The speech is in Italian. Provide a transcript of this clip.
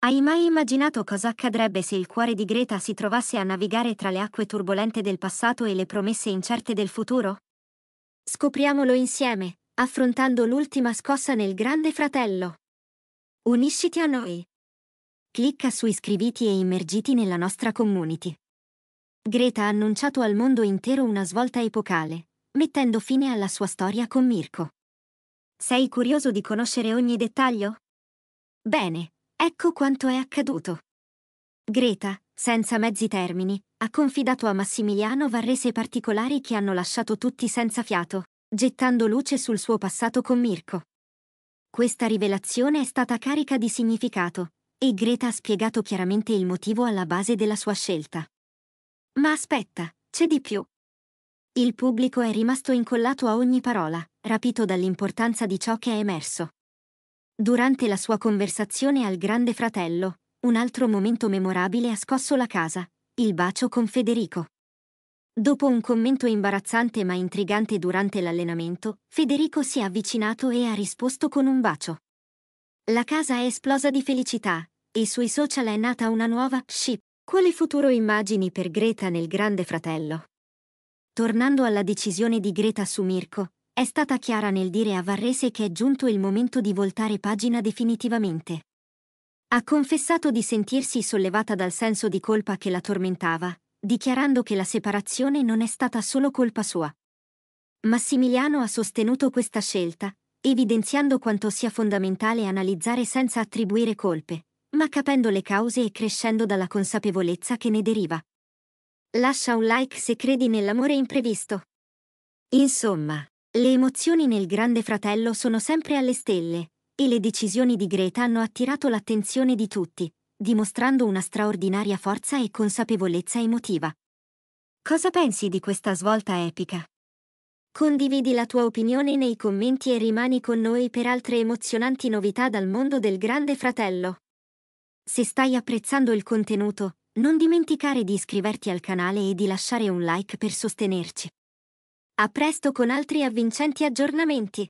Hai mai immaginato cosa accadrebbe se il cuore di Greta si trovasse a navigare tra le acque turbolente del passato e le promesse incerte del futuro? Scopriamolo insieme, affrontando l'ultima scossa nel Grande Fratello. Unisciti a noi. Clicca su iscriviti e immergiti nella nostra community. Greta ha annunciato al mondo intero una svolta epocale, mettendo fine alla sua storia con Mirko. Sei curioso di conoscere ogni dettaglio? Bene, Ecco quanto è accaduto. Greta, senza mezzi termini, ha confidato a Massimiliano Varrese particolari che hanno lasciato tutti senza fiato, gettando luce sul suo passato con Mirko. Questa rivelazione è stata carica di significato, e Greta ha spiegato chiaramente il motivo alla base della sua scelta. Ma aspetta, c'è di più. Il pubblico è rimasto incollato a ogni parola, rapito dall'importanza di ciò che è emerso. Durante la sua conversazione al Grande Fratello, un altro momento memorabile ha scosso la casa, il bacio con Federico. Dopo un commento imbarazzante ma intrigante durante l'allenamento, Federico si è avvicinato e ha risposto con un bacio. La casa è esplosa di felicità e sui social è nata una nuova ship. Quale futuro immagini per Greta nel Grande Fratello? Tornando alla decisione di Greta su Mirko, è stata chiara nel dire a Varrese che è giunto il momento di voltare pagina definitivamente. Ha confessato di sentirsi sollevata dal senso di colpa che la tormentava, dichiarando che la separazione non è stata solo colpa sua. Massimiliano ha sostenuto questa scelta, evidenziando quanto sia fondamentale analizzare senza attribuire colpe, ma capendo le cause e crescendo dalla consapevolezza che ne deriva. Lascia un like se credi nell'amore imprevisto. Insomma, le emozioni nel Grande Fratello sono sempre alle stelle, e le decisioni di Greta hanno attirato l'attenzione di tutti, dimostrando una straordinaria forza e consapevolezza emotiva. Cosa pensi di questa svolta epica? Condividi la tua opinione nei commenti e rimani con noi per altre emozionanti novità dal mondo del Grande Fratello. Se stai apprezzando il contenuto, non dimenticare di iscriverti al canale e di lasciare un like per sostenerci. A presto con altri avvincenti aggiornamenti!